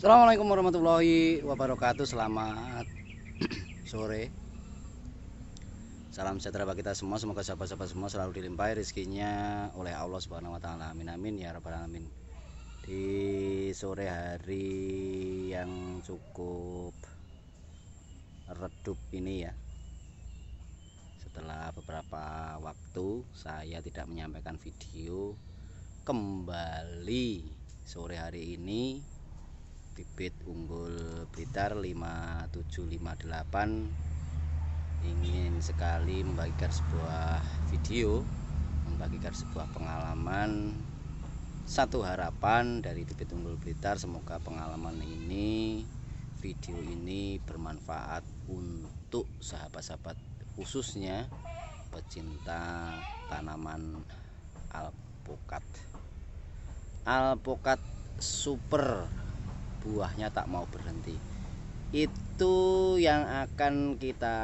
Assalamualaikum warahmatullahi wabarakatuh Selamat sore Salam sejahtera bagi kita semua Semoga sahabat-sahabat semua selalu dilimpahi rezekinya oleh Allah subhanahu wa ta'ala Amin amin ya rabbal alamin Di sore hari yang cukup redup ini ya Setelah beberapa waktu saya tidak menyampaikan video Kembali sore hari ini bibit unggul Blitar 5758 ingin sekali membagikan sebuah video membagikan sebuah pengalaman satu harapan dari bibit unggul Blitar semoga pengalaman ini video ini bermanfaat untuk sahabat-sahabat khususnya pecinta tanaman alpukat alpukat super buahnya tak mau berhenti itu yang akan kita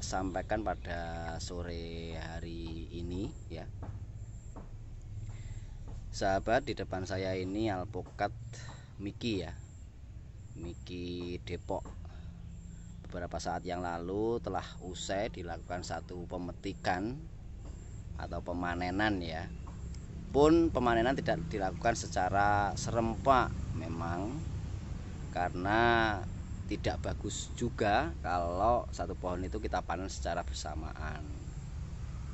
sampaikan pada sore hari ini ya sahabat di depan saya ini alpukat Miki ya Miki Depok beberapa saat yang lalu telah usai dilakukan satu pemetikan atau pemanenan ya pun pemanenan tidak dilakukan secara serempak memang karena tidak bagus juga kalau satu pohon itu kita panen secara bersamaan.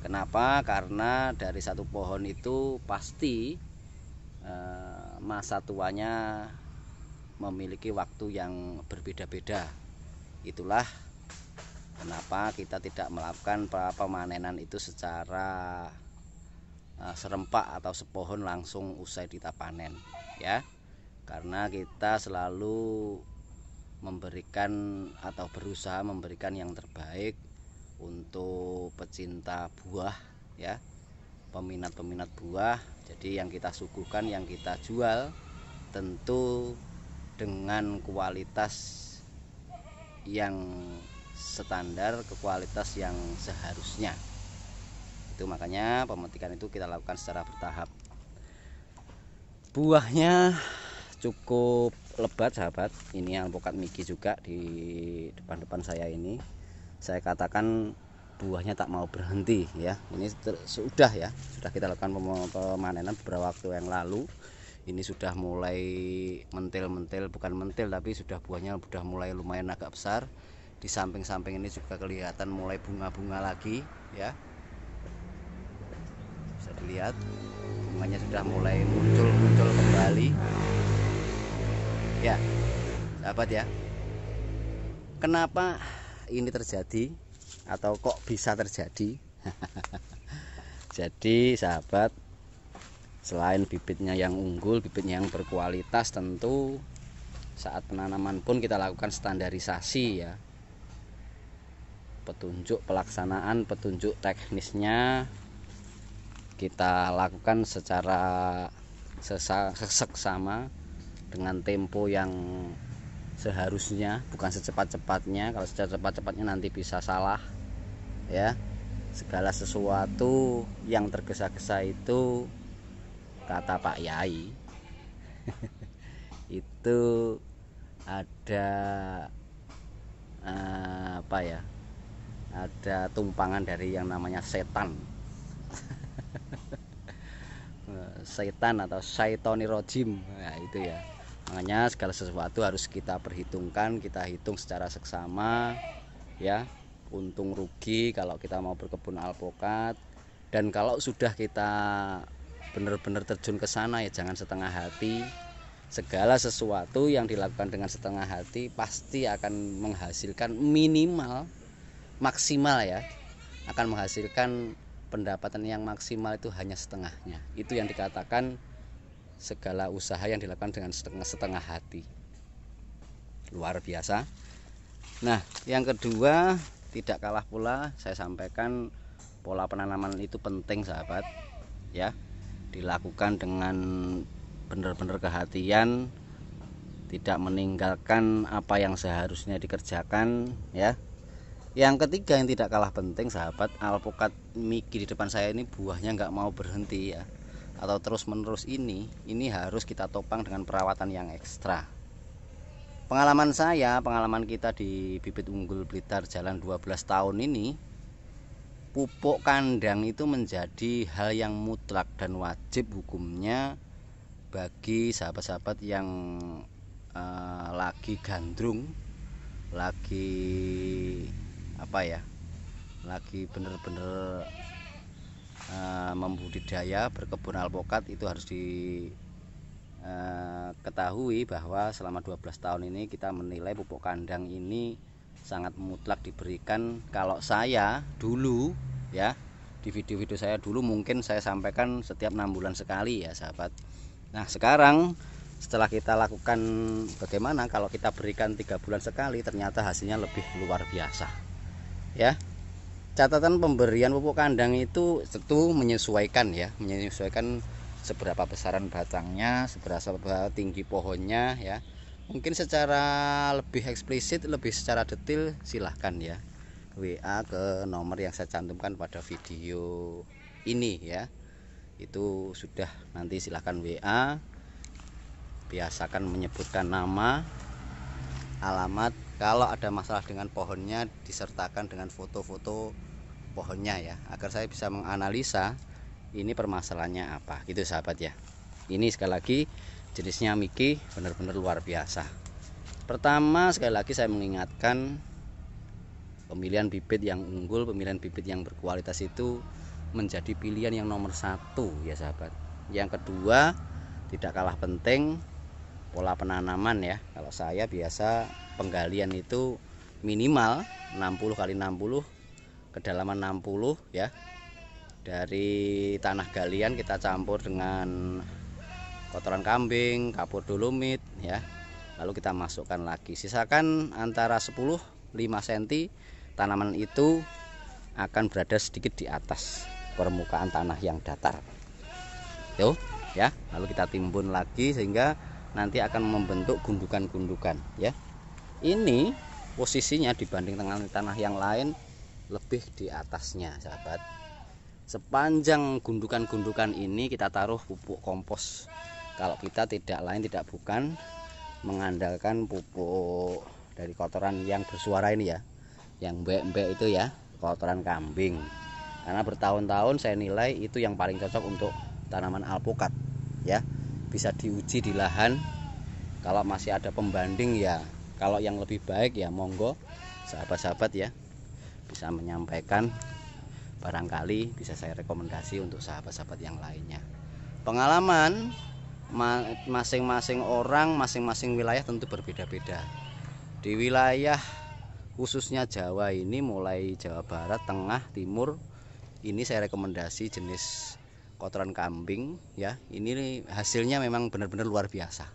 Kenapa? Karena dari satu pohon itu pasti eh, masa tuanya memiliki waktu yang berbeda-beda. Itulah kenapa kita tidak melakukan pemanenan itu secara eh, serempak atau sepohon langsung usai kita panen, ya karena kita selalu memberikan atau berusaha memberikan yang terbaik untuk pecinta buah ya peminat-peminat buah jadi yang kita suguhkan yang kita jual tentu dengan kualitas yang standar ke kualitas yang seharusnya itu makanya pemetikan itu kita lakukan secara bertahap buahnya cukup lebat sahabat ini alpukat miki juga di depan-depan saya ini saya katakan buahnya tak mau berhenti ya ini sudah ya sudah kita lakukan pemanenan beberapa waktu yang lalu ini sudah mulai mentil-mentil bukan mentil tapi sudah buahnya sudah mulai lumayan agak besar di samping-samping ini juga kelihatan mulai bunga-bunga lagi ya bisa dilihat bunganya sudah mulai muncul-muncul kembali ya sahabat ya kenapa ini terjadi atau kok bisa terjadi jadi sahabat selain bibitnya yang unggul bibitnya yang berkualitas tentu saat penanaman pun kita lakukan standarisasi ya petunjuk pelaksanaan petunjuk teknisnya kita lakukan secara sama dengan tempo yang seharusnya bukan secepat-cepatnya kalau secepat-cepatnya nanti bisa salah ya segala sesuatu yang tergesa-gesa itu kata Pak Yai itu ada eh, apa ya ada tumpangan dari yang namanya setan eh, setan atau syaitonirojim rojim nah, itu ya makanya segala sesuatu harus kita perhitungkan kita hitung secara seksama ya untung rugi kalau kita mau berkebun alpukat dan kalau sudah kita benar-benar terjun ke sana ya jangan setengah hati segala sesuatu yang dilakukan dengan setengah hati pasti akan menghasilkan minimal maksimal ya akan menghasilkan pendapatan yang maksimal itu hanya setengahnya itu yang dikatakan segala usaha yang dilakukan dengan setengah-setengah hati. Luar biasa. Nah, yang kedua, tidak kalah pula saya sampaikan pola penanaman itu penting, sahabat. Ya. Dilakukan dengan benar-benar kehatian, tidak meninggalkan apa yang seharusnya dikerjakan, ya. Yang ketiga yang tidak kalah penting sahabat, alpukat miki di depan saya ini buahnya nggak mau berhenti ya atau terus-menerus ini, ini harus kita topang dengan perawatan yang ekstra. Pengalaman saya, pengalaman kita di bibit unggul Blitar jalan 12 tahun ini, pupuk kandang itu menjadi hal yang mutlak dan wajib hukumnya bagi sahabat-sahabat yang uh, lagi gandrung, lagi apa ya, lagi bener-bener membudidaya berkebun alpukat itu harus diketahui ketahui bahwa selama 12 tahun ini kita menilai pupuk kandang ini sangat mutlak diberikan kalau saya dulu ya di video-video saya dulu mungkin saya sampaikan setiap enam bulan sekali ya sahabat Nah sekarang setelah kita lakukan bagaimana kalau kita berikan tiga bulan sekali ternyata hasilnya lebih luar biasa ya catatan pemberian pupuk kandang itu tentu menyesuaikan ya menyesuaikan seberapa besaran batangnya seberapa tinggi pohonnya ya mungkin secara lebih eksplisit lebih secara detail silahkan ya WA ke nomor yang saya cantumkan pada video ini ya itu sudah nanti silahkan WA biasakan menyebutkan nama alamat kalau ada masalah dengan pohonnya disertakan dengan foto-foto pohonnya ya agar saya bisa menganalisa ini permasalahannya apa gitu sahabat ya ini sekali lagi jenisnya Miki benar-benar luar biasa pertama sekali lagi saya mengingatkan pemilihan bibit yang unggul pemilihan bibit yang berkualitas itu menjadi pilihan yang nomor satu ya sahabat yang kedua tidak kalah penting pola penanaman ya kalau saya biasa penggalian itu minimal 60 kali 60 kedalaman 60 ya dari tanah galian kita campur dengan kotoran kambing kapur dolomit ya lalu kita masukkan lagi sisakan antara 10 5 cm tanaman itu akan berada sedikit di atas permukaan tanah yang datar itu ya lalu kita timbun lagi sehingga nanti akan membentuk gundukan-gundukan ya ini posisinya dibanding dengan tanah yang lain lebih di atasnya sahabat sepanjang gundukan-gundukan ini kita taruh pupuk kompos kalau kita tidak lain tidak bukan mengandalkan pupuk dari kotoran yang bersuara ini ya yang mbek-mbek itu ya kotoran kambing karena bertahun-tahun saya nilai itu yang paling cocok untuk tanaman alpukat ya bisa diuji di lahan kalau masih ada pembanding ya kalau yang lebih baik ya monggo sahabat-sahabat ya bisa menyampaikan barangkali bisa saya rekomendasi untuk sahabat-sahabat yang lainnya pengalaman masing-masing orang masing-masing wilayah tentu berbeda-beda di wilayah khususnya Jawa ini mulai Jawa Barat Tengah Timur ini saya rekomendasi jenis kotoran kambing ya ini hasilnya memang benar-benar luar biasa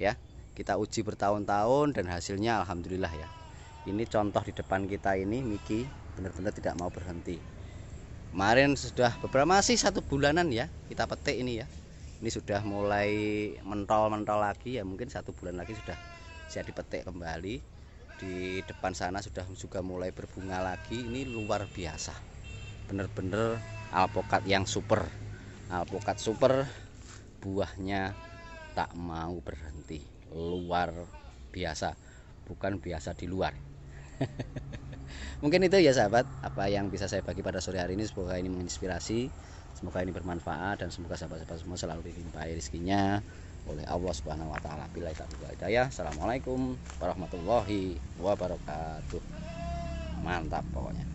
ya kita uji bertahun-tahun dan hasilnya alhamdulillah ya ini contoh di depan kita ini Miki benar-benar tidak mau berhenti kemarin sudah beberapa masih satu bulanan ya kita petik ini ya ini sudah mulai mentol-mentol lagi ya mungkin satu bulan lagi sudah bisa dipetik kembali di depan sana sudah juga mulai berbunga lagi ini luar biasa benar-benar alpokat yang super alpokat super buahnya tak mau berhenti luar biasa bukan biasa di luar Mungkin itu ya sahabat, apa yang bisa saya bagi pada sore hari ini semoga ini menginspirasi, semoga ini bermanfaat dan semoga sahabat-sahabat semua selalu dilimpahi rezekinya oleh Allah Subhanahu wa taala. Bila ya Assalamualaikum warahmatullahi wabarakatuh. Mantap pokoknya.